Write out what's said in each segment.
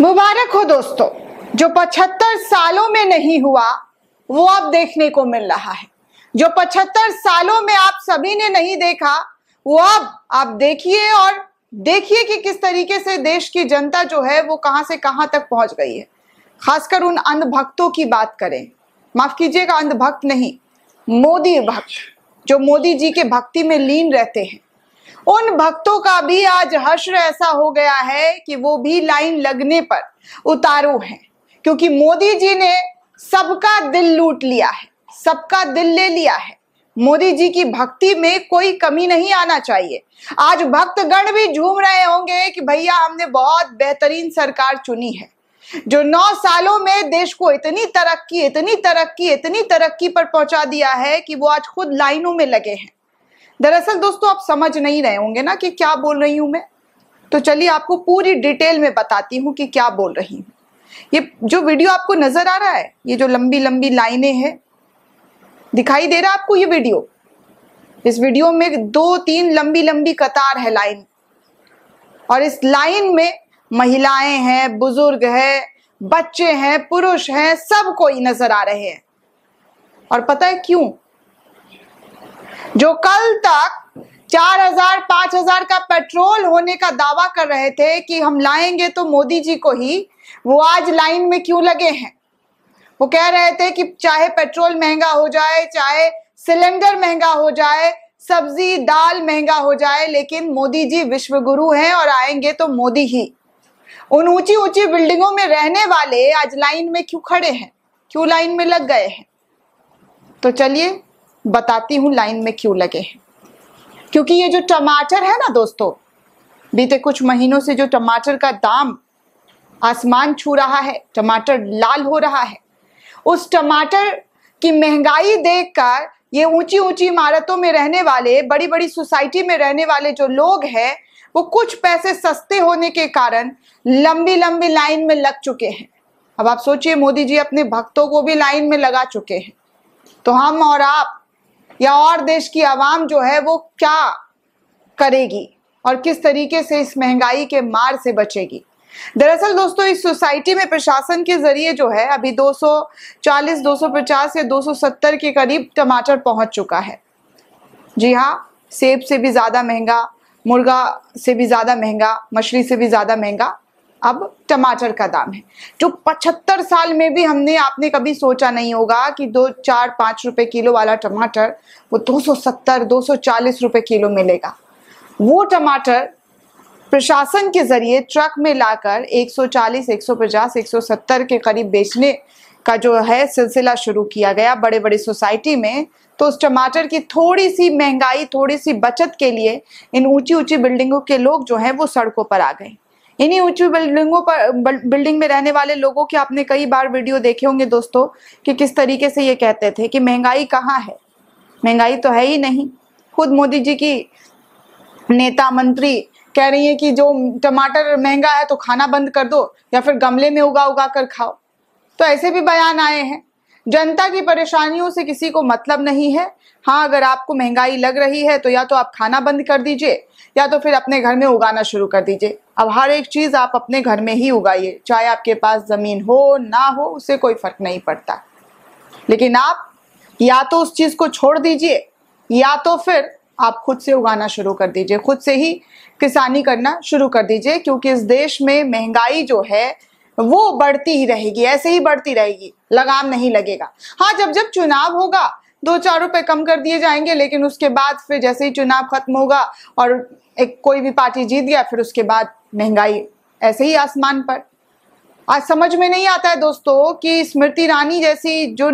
मुबारक हो दोस्तों जो 75 सालों में नहीं हुआ वो अब देखने को मिल रहा है जो 75 सालों में आप सभी ने नहीं देखा वो अब आप देखिए और देखिए कि किस तरीके से देश की जनता जो है वो कहां से कहां तक पहुंच गई है खासकर उन अंधभक्तों की बात करें माफ कीजिएगा अंधभक्त नहीं मोदी भक्त जो मोदी जी के भक्ति में लीन रहते हैं उन भक्तों का भी आज हश्र ऐसा हो गया है कि वो भी लाइन लगने पर उतारू हैं क्योंकि मोदी जी ने सबका दिल लूट लिया है सबका दिल ले लिया है मोदी जी की भक्ति में कोई कमी नहीं आना चाहिए आज भक्तगण भी झूम रहे होंगे कि भैया हमने बहुत बेहतरीन सरकार चुनी है जो नौ सालों में देश को इतनी तरक्की इतनी तरक्की इतनी तरक्की पर पहुंचा दिया है कि वो आज खुद लाइनों में लगे हैं दरअसल दोस्तों आप समझ नहीं रहे होंगे ना कि क्या बोल रही हूं मैं तो चलिए आपको पूरी डिटेल में बताती हूँ कि क्या बोल रही हूँ ये जो वीडियो आपको नजर आ रहा है ये जो लंबी लंबी लाइनें हैं दिखाई दे रहा है आपको ये वीडियो इस वीडियो में दो तीन लंबी लंबी कतार है लाइन और इस लाइन में महिलाएं हैं बुजुर्ग है बच्चे हैं पुरुष हैं सब कोई नजर आ रहे हैं और पता है क्यों जो कल तक चार हजार पांच हजार का पेट्रोल होने का दावा कर रहे थे कि हम लाएंगे तो मोदी जी को ही वो आज लाइन में क्यों लगे हैं वो कह रहे थे कि चाहे पेट्रोल महंगा हो जाए चाहे सिलेंडर महंगा हो जाए सब्जी दाल महंगा हो जाए लेकिन मोदी जी विश्व गुरु हैं और आएंगे तो मोदी ही उन ऊंची ऊंची बिल्डिंगों में रहने वाले आज लाइन में क्यों खड़े हैं क्यों लाइन में लग गए हैं तो चलिए बताती हूँ लाइन में क्यों लगे हैं क्योंकि ये जो टमाटर है ना दोस्तों बीते कुछ महीनों से जो टमाटर का दाम आसमान छू रहा है टमाटर लाल हो रहा है उस टमाटर की महंगाई देखकर ये ऊंची ऊंची इमारतों में रहने वाले बड़ी बड़ी सोसाइटी में रहने वाले जो लोग हैं वो कुछ पैसे सस्ते होने के कारण लंबी लंबी लाइन में लग चुके हैं अब आप सोचिए मोदी जी अपने भक्तों को भी लाइन में लगा चुके हैं तो हम और आप या और देश की आवाम जो है वो क्या करेगी और किस तरीके से इस महंगाई के मार से बचेगी दरअसल दोस्तों इस सोसाइटी में प्रशासन के जरिए जो है अभी 240, 250 या 270 के करीब टमाटर पहुंच चुका है जी हाँ सेब से भी ज़्यादा महंगा मुर्गा से भी ज़्यादा महंगा मछली से भी ज़्यादा महंगा अब टमाटर का दाम है जो पचहत्तर साल में भी हमने आपने कभी सोचा नहीं होगा कि दो चार पाँच रुपए किलो वाला टमाटर वो 270 240 रुपए किलो मिलेगा वो टमाटर प्रशासन के जरिए ट्रक में लाकर 140 150 170 के करीब बेचने का जो है सिलसिला शुरू किया गया बड़े बड़े सोसाइटी में तो उस टमाटर की थोड़ी सी महंगाई थोड़ी सी बचत के लिए इन ऊंची ऊंची बिल्डिंगों के लोग जो हैं वो सड़कों पर आ गए इन्हीं ऊंची बिल्डिंगों पर बिल्डिंग में रहने वाले लोगों के आपने कई बार वीडियो देखे होंगे दोस्तों कि किस तरीके से ये कहते थे कि महंगाई कहाँ है महंगाई तो है ही नहीं खुद मोदी जी की नेता मंत्री कह रही है कि जो टमाटर महंगा है तो खाना बंद कर दो या फिर गमले में उगा उगा कर खाओ तो ऐसे भी बयान आए हैं जनता की परेशानियों से किसी को मतलब नहीं है हाँ अगर आपको महंगाई लग रही है तो या तो आप खाना बंद कर दीजिए या तो फिर अपने घर में उगाना शुरू कर दीजिए अब हर एक चीज आप अपने घर में ही उगाइए चाहे आपके पास जमीन हो ना हो उससे कोई फर्क नहीं पड़ता लेकिन आप या तो उस चीज को छोड़ दीजिए या तो फिर आप खुद से उगाना शुरू कर दीजिए खुद से ही किसानी करना शुरू कर दीजिए क्योंकि इस देश में महंगाई जो है वो बढ़ती ही रहेगी ऐसे ही बढ़ती रहेगी लगाम नहीं लगेगा हाँ जब जब चुनाव होगा दो चार रुपए कम कर दिए जाएंगे लेकिन उसके बाद फिर जैसे ही चुनाव खत्म होगा और एक कोई भी पार्टी जीत गया फिर उसके बाद महंगाई ऐसे ही आसमान पर आज समझ में नहीं आता है दोस्तों कि स्मृति ईरानी जैसी जो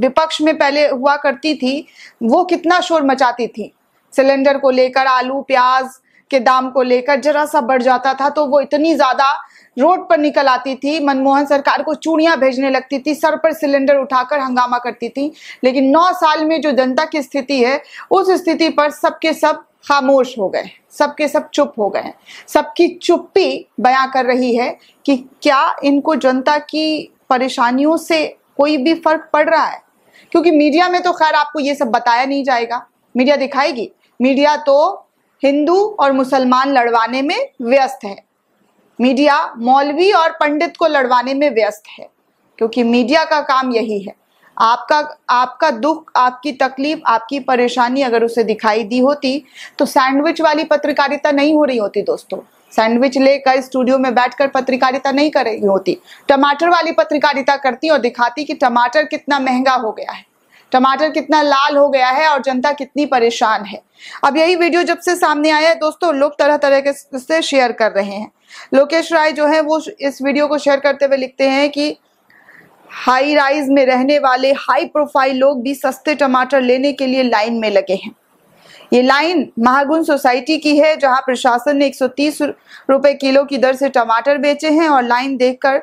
विपक्ष में पहले हुआ करती थी वो कितना शोर मचाती थी सिलेंडर को लेकर आलू प्याज के दाम को लेकर जरा सा बढ़ जाता था तो वो इतनी ज्यादा रोड पर निकल आती थी मनमोहन सरकार को चूड़ियां भेजने लगती थी सर पर सिलेंडर उठाकर हंगामा करती थी लेकिन नौ साल में जो जनता की स्थिति है उस स्थिति पर सबके सब खामोश हो गए सबके सब चुप हो गए सबकी चुप्पी बयां कर रही है कि क्या इनको जनता की परेशानियों से कोई भी फर्क पड़ रहा है क्योंकि मीडिया में तो खैर आपको ये सब बताया नहीं जाएगा मीडिया दिखाएगी मीडिया तो हिंदू और मुसलमान लड़वाने में व्यस्त है मीडिया मौलवी और पंडित को लड़वाने में व्यस्त है क्योंकि मीडिया का काम यही है आपका आपका दुख आपकी तकलीफ आपकी परेशानी अगर उसे दिखाई दी होती तो सैंडविच वाली पत्रकारिता नहीं हो रही होती दोस्तों सैंडविच लेकर स्टूडियो में बैठकर पत्रकारिता नहीं कर रही होती टमाटर वाली पत्रकारिता करती और दिखाती कि टमाटर कितना महंगा हो गया है टमाटर कितना लाल हो गया है और जनता कितनी परेशान है अब यही वीडियो जब से सामने आया है दोस्तों लोग तरह तरह के से शेयर कर रहे हैं लोकेश राय जो है वो इस वीडियो को शेयर करते हुए लिखते हैं कि हाई राइज में रहने वाले हाई प्रोफाइल लोग भी सस्ते टमाटर लेने के लिए लाइन में लगे हैं ये लाइन महागुन सोसाइटी की है जहां प्रशासन ने 130 रुपए किलो की दर से टमाटर बेचे हैं और लाइन देखकर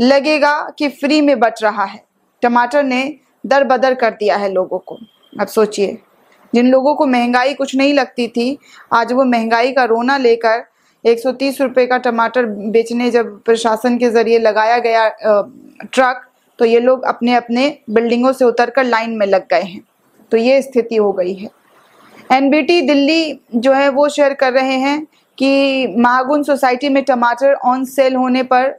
लगेगा कि फ्री में बच रहा है टमाटर ने दर बदर कर दिया है लोगों को अब सोचिए जिन लोगों को महंगाई कुछ नहीं लगती थी आज वो महंगाई का रोना लेकर 130 रुपए का टमाटर बेचने जब प्रशासन के जरिए लगाया गया ट्रक तो ये लोग अपने अपने बिल्डिंगों से उतरकर लाइन में लग गए हैं तो ये स्थिति हो गई है एनबीटी दिल्ली जो है वो शेयर कर रहे हैं कि महागुन सोसाइटी में टमाटर ऑन सेल होने पर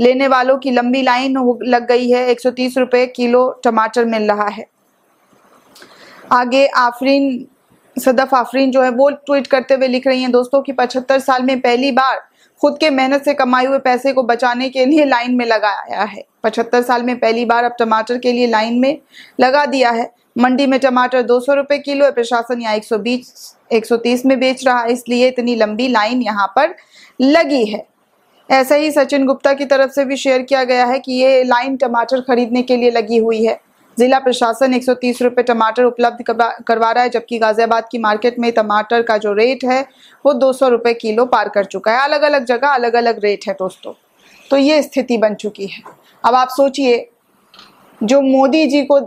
लेने वालों की लंबी लाइन लग गई है एक रुपए किलो टमाटर मिल रहा है आगे आफरीन सदफ आफरीन जो है वो ट्वीट करते हुए लिख रही हैं दोस्तों कि 75 साल में पहली बार खुद के मेहनत से कमाए हुए पैसे को बचाने के लिए लाइन में लगाया है पचहत्तर साल में पहली बार अब टमाटर के लिए लाइन में लगा दिया है मंडी में टमाटर दो सौ रुपये किलो है प्रशासन यहाँ एक सौ बीस एक सौ तीस में बेच रहा है इसलिए इतनी लंबी लाइन यहाँ पर लगी है ऐसा ही सचिन गुप्ता की तरफ से भी शेयर किया गया है कि ये लाइन टमाटर खरीदने के लिए लगी हुई है जिला प्रशासन एक सौ रुपए टमाटर उपलब्ध करवा रहा है जबकि गाजियाबाद की मार्केट में टमाटर का जो रेट है वो दो सौ किलो पार कर चुका है अलग अलग जगह अलग अलग रेट है दोस्तों तो ये स्थिति बन चुकी है अब आप सोचिए जो मोदी जी को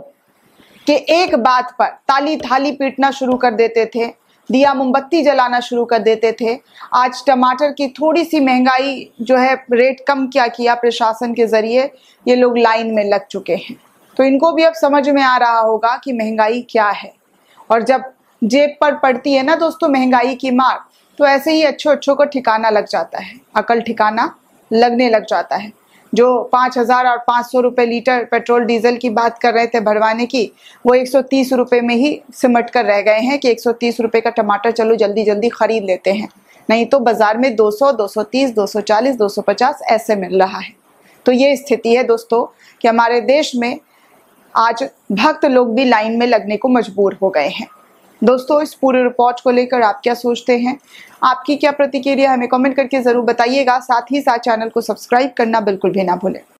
के एक बात पर ताली थाली पीटना शुरू कर देते थे दिया मोमबत्ती जलाना शुरू कर देते थे आज टमाटर की थोड़ी सी महंगाई जो है रेट कम क्या किया प्रशासन के जरिए ये लोग लाइन में लग चुके हैं तो इनको भी अब समझ में आ रहा होगा कि महंगाई क्या है और जब जेब पर पड़ती है ना दोस्तों महंगाई की मार तो ऐसे ही अच्छों अच्छों को ठिकाना लग जाता है अकल ठिकाना लगने लग जाता है जो 5000 और 500 रुपए लीटर पेट्रोल डीजल की बात कर रहे थे भरवाने की वो 130 रुपए में ही सिमट कर रह गए हैं कि 130 रुपए का टमाटर चलो जल्दी जल्दी खरीद लेते हैं नहीं तो बाजार में 200, 230, 240, 250 ऐसे मिल रहा है तो ये स्थिति है दोस्तों कि हमारे देश में आज भक्त लोग भी लाइन में लगने को मजबूर हो गए हैं दोस्तों इस पूरे रिपोर्ट को लेकर आप क्या सोचते हैं आपकी क्या प्रतिक्रिया हमें कमेंट करके ज़रूर बताइएगा साथ ही साथ चैनल को सब्सक्राइब करना बिल्कुल भी ना भूलें